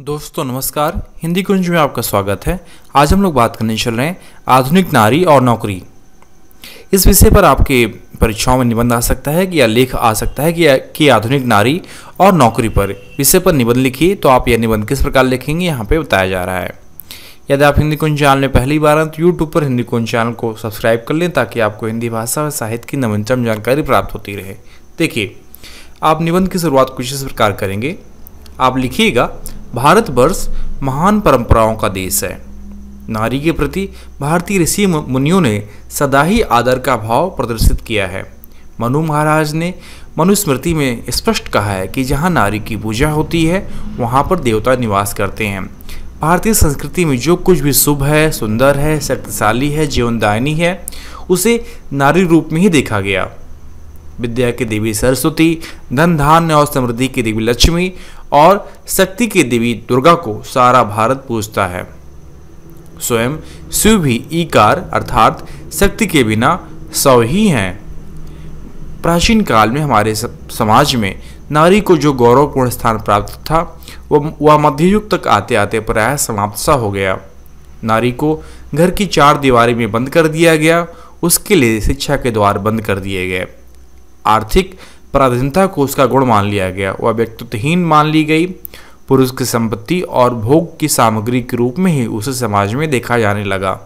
दोस्तों नमस्कार हिंदी कुंज में आपका स्वागत है आज हम लोग बात करने चल रहे हैं आधुनिक नारी और नौकरी इस विषय पर आपके परीक्षाओं में निबंध आ सकता है कि या लेख आ सकता है कि, कि आधुनिक नारी और नौकरी पर विषय पर निबंध लिखिए तो आप यह निबंध किस प्रकार लिखेंगे यहाँ पे बताया जा रहा है यदि आप हिंदी कुंज चैनल में पहली बार हैं तो यूट्यूब पर हिंदी कुंज चैनल को सब्सक्राइब कर लें ताकि आपको हिंदी भाषा और साहित्य की नवीनतम जानकारी प्राप्त होती रहे देखिए आप निबंध की शुरुआत कुछ इस प्रकार करेंगे आप लिखिएगा भारतवर्ष महान परंपराओं का देश है नारी के प्रति भारतीय ऋषि मुनियों ने सदा ही आदर का भाव प्रदर्शित किया है मनु महाराज ने मनुस्मृति में स्पष्ट कहा है कि जहाँ नारी की पूजा होती है वहाँ पर देवता निवास करते हैं भारतीय संस्कृति में जो कुछ भी शुभ है सुंदर है शक्तिशाली है जीवनदायनी है उसे नारी रूप में ही देखा गया विद्या की देवी सरस्वती धन धान्य और समृद्धि की देवी लक्ष्मी और शक्ति की देवी दुर्गा को सारा भारत पूजता है स्वयं शिव भी ईकार अर्थात शक्ति के बिना सौ ही हैं प्राचीन काल में हमारे समाज में नारी को जो गौरवपूर्ण स्थान प्राप्त था वह वह मध्ययुग तक आते आते प्राय समाप्त सा हो गया नारी को घर की चार दीवारी में बंद कर दिया गया उसके लिए शिक्षा के द्वार बंद कर दिए गए आर्थिक पराधीनता को उसका गुण मान लिया गया वह व्यक्तित्वहीन मान ली गई पुरुष की संपत्ति और भोग की सामग्री के रूप में ही उसे समाज में देखा जाने लगा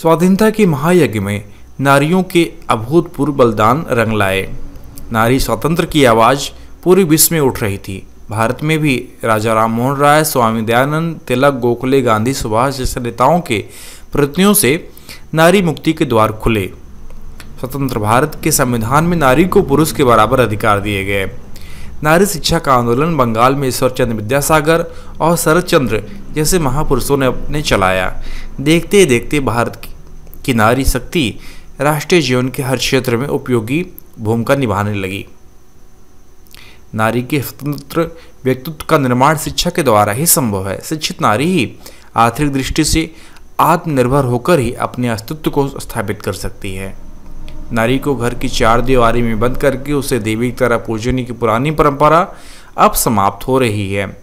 स्वाधीनता के महायज्ञ में नारियों के अभूतपूर्व बलिदान रंग लाए नारी स्वतंत्र की आवाज़ पूरे विश्व में उठ रही थी भारत में भी राजा राम मोहन राय स्वामी दयानंद तिलक गोखले गांधी सुभाष जैसे नेताओं के प्रतियों से नारी मुक्ति के द्वार खुले स्वतंत्र भारत के संविधान में नारी को पुरुष के बराबर अधिकार दिए गए नारी शिक्षा का आंदोलन बंगाल में ईश्वरचंद विद्यासागर और शरद चंद्र जैसे महापुरुषों ने अपने चलाया देखते देखते भारत की नारी शक्ति राष्ट्रीय जीवन के हर क्षेत्र में उपयोगी भूमिका निभाने लगी नारी के स्वतंत्र व्यक्तित्व का निर्माण शिक्षा के द्वारा ही संभव है शिक्षित नारी ही आर्थिक दृष्टि से आत्मनिर्भर होकर ही अपने अस्तित्व को स्थापित कर सकती है नारी को घर की चार दीवारी में बंद करके उसे देवी की तरह पूजने की पुरानी परंपरा अब समाप्त हो रही है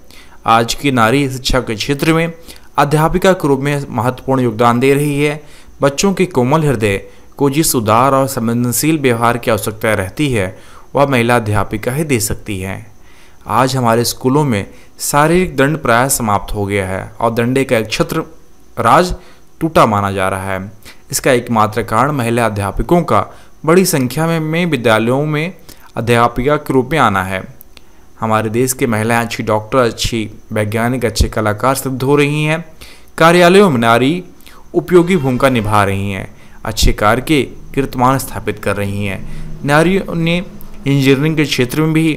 आज की नारी शिक्षा के क्षेत्र में अध्यापिका के रूप में महत्वपूर्ण योगदान दे रही है बच्चों के कोमल हृदय को जिस उदार और संवेदनशील व्यवहार की आवश्यकता रहती है वह महिला अध्यापिका ही दे सकती है आज हमारे स्कूलों में शारीरिक दंड प्राय समाप्त हो गया है और दंडे का एक छत्र राज टूटा माना जा रहा है इसका एकमात्र कारण महिला अध्यापकों का बड़ी संख्या में, में विद्यालयों में अध्यापिका के रूप में आना है हमारे देश के महिलाएं अच्छी डॉक्टर अच्छी वैज्ञानिक अच्छे कलाकार सिद्ध हो रही हैं कार्यालयों में नारी उपयोगी भूमिका निभा रही हैं अच्छे कार्य के कीर्तमान स्थापित कर रही हैं नारियों ने इंजीनियरिंग के क्षेत्र में भी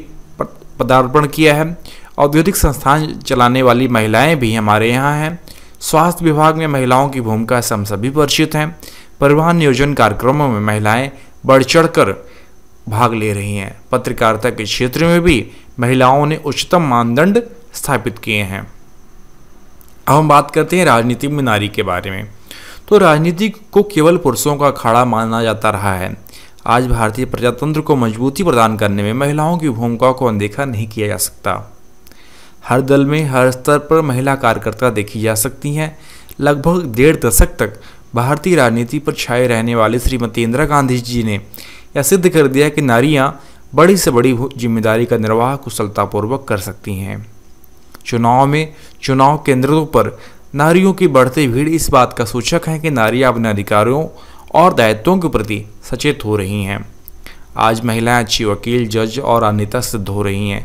पदार्पण किया है औद्योगिक संस्थान चलाने वाली महिलाएं भी हमारे यहाँ हैं स्वास्थ्य विभाग में महिलाओं की भूमिका से हम सभी परिचित हैं परिवहन नियोजन कार्यक्रमों में महिलाएं बढ़ चढ़कर भाग ले रही हैं पत्रकारिता के क्षेत्र में भी महिलाओं ने उच्चतम मानदंड स्थापित किए हैं अब हम बात करते हैं राजनीति में नारी के बारे में तो राजनीति को केवल पुरुषों का अखाड़ा माना जाता रहा है आज भारतीय प्रजातंत्र को मजबूती प्रदान करने में महिलाओं की भूमिका को अनदेखा नहीं किया जा सकता हर दल में हर स्तर पर महिला कार्यकर्ता देखी जा सकती हैं लगभग डेढ़ दशक तक भारतीय राजनीति पर छाए रहने वाले श्रीमती इंदिरा गांधी जी ने यह सिद्ध कर दिया कि नारियां बड़ी से बड़ी जिम्मेदारी का निर्वाह कुशलतापूर्वक कर सकती हैं चुनाव में चुनाव केंद्रों पर नारियों की बढ़ती भीड़ इस बात का सूचक है कि नारियां अपने अधिकारों और दायित्वों के प्रति सचेत हो रही हैं आज महिलाएं अच्छी वकील जज और अन्यता सिद्ध हो रही हैं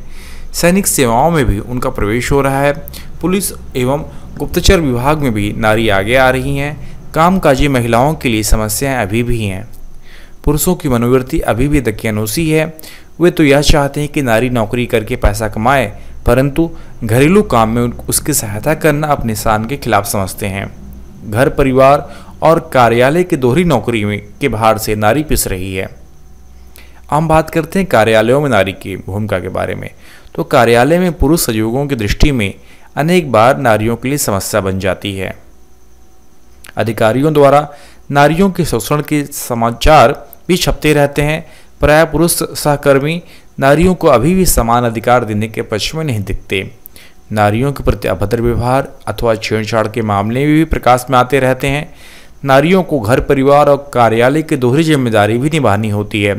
सैनिक सेवाओं में भी उनका प्रवेश हो रहा है पुलिस एवं गुप्तचर विभाग में भी नारी आगे आ रही हैं कामकाजी महिलाओं के लिए समस्याएं अभी भी हैं पुरुषों की मनोवृत्ति अभी भी दकीनोसी है वे तो यह चाहते हैं कि नारी नौकरी करके पैसा कमाए परंतु घरेलू काम में उसकी सहायता करना अपने शान के खिलाफ समझते हैं घर परिवार और कार्यालय की दोहरी नौकरी में के भार से नारी पिस रही है हम बात करते हैं कार्यालयों में नारी की भूमिका के बारे में तो कार्यालय में पुरुष सहयोगों की दृष्टि में अनेक बार नारियों के लिए समस्या बन जाती है अधिकारियों द्वारा नारियों के शोषण के समाचार भी छपते रहते हैं प्राय पुरुष सहकर्मी नारियों को अभी भी समान अधिकार देने के पक्ष में नहीं दिखते नारियों के प्रति अभद्र व्यवहार अथवा छेड़छाड़ के मामले भी प्रकाश में आते रहते हैं नारियों को घर परिवार और कार्यालय की दोहरी जिम्मेदारी भी निभानी होती है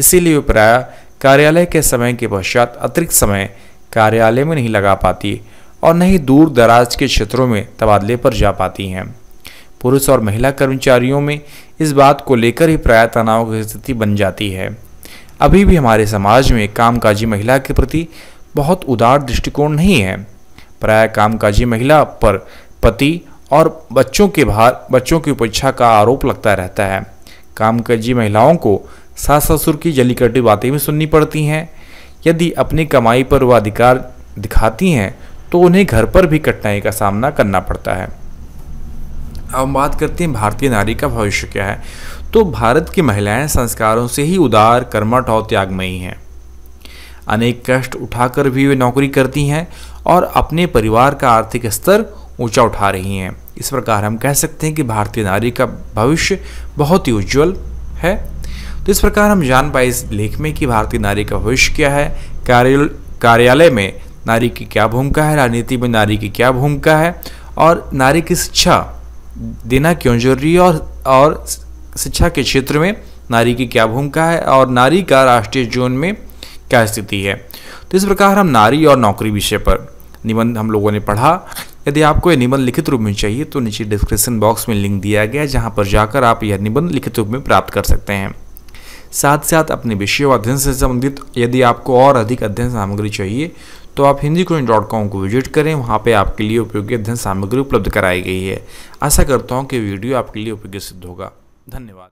इसीलिए वे प्राय कार्यालय के समय के पश्चात अतिरिक्त समय कार्यालय में नहीं लगा पाती और न ही दूर दराज के क्षेत्रों में तबादले पर जा पाती हैं पुरुष और महिला कर्मचारियों में इस बात को लेकर ही प्राय तनाव की स्थिति बन जाती है अभी भी हमारे समाज में कामकाजी महिला के प्रति बहुत उदार दृष्टिकोण नहीं है प्राय कामकाजी महिला पर पति और बच्चों के भार बच्चों की उपेक्षा का आरोप लगता रहता है कामकाजी महिलाओं को सास ससुर की जली कटी बातें भी सुननी पड़ती हैं यदि अपनी कमाई पर वह अधिकार दिखाती हैं तो उन्हें घर पर भी कठिनाई का सामना करना पड़ता है अब हम बात करते हैं भारतीय नारी का भविष्य क्या है तो भारत की महिलाएं संस्कारों से ही उदार कर्मठ और त्यागमयी हैं अनेक कष्ट उठाकर भी वे नौकरी करती हैं और अपने परिवार का आर्थिक स्तर ऊंचा उठा रही हैं इस प्रकार हम कह सकते हैं कि भारतीय नारी का भविष्य बहुत ही उज्ज्वल है तो इस प्रकार हम जान पाए इस लेख में कि भारतीय नारी का भविष्य क्या है कार्य कार्यालय में नारी की क्या भूमिका है राजनीति में नारी की क्या भूमिका है और नारी की शिक्षा देना क्यों जरूरी है और, और शिक्षा के क्षेत्र में नारी की क्या भूमिका है और नारी का राष्ट्रीय जीवन में क्या स्थिति है तो इस प्रकार हम नारी और नौकरी विषय पर निबंध हम लोगों ने पढ़ा यदि आपको यह निबंध लिखित रूप में चाहिए तो नीचे डिस्क्रिप्शन बॉक्स में लिंक दिया गया है जहाँ पर जाकर आप यह निबंध लिखित रूप में प्राप्त कर सकते हैं साथ साथ अपने विषय और अध्ययन से संबंधित यदि आपको और अधिक अध्ययन सामग्री चाहिए तो आप हिंदी कोइन डॉट कॉम को विजिट करें वहाँ पे आपके लिए उपयोगी अध्ययन सामग्री उपलब्ध कराई गई है आशा करता हूँ कि वीडियो आपके लिए उपयोगी सिद्ध होगा धन्यवाद